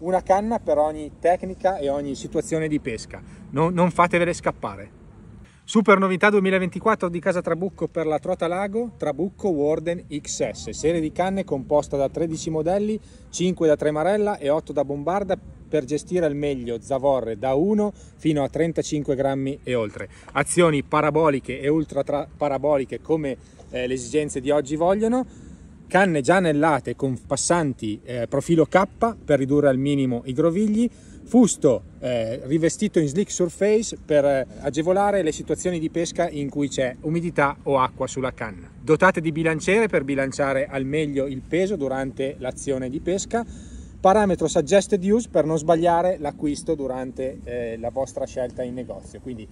una canna per ogni tecnica e ogni situazione di pesca, non, non fatevele scappare. Super novità 2024 di Casa Trabucco per la Trota Lago, Trabucco Warden XS, serie di canne composta da 13 modelli, 5 da tremarella e 8 da bombarda per gestire al meglio zavorre da 1 fino a 35 grammi e oltre. Azioni paraboliche e ultra paraboliche come eh, le esigenze di oggi vogliono, canne già annellate con passanti eh, profilo K per ridurre al minimo i grovigli, fusto eh, rivestito in slick surface per eh, agevolare le situazioni di pesca in cui c'è umidità o acqua sulla canna. Dotate di bilanciere per bilanciare al meglio il peso durante l'azione di pesca. Parametro suggested use per non sbagliare l'acquisto durante eh, la vostra scelta in negozio. Quindi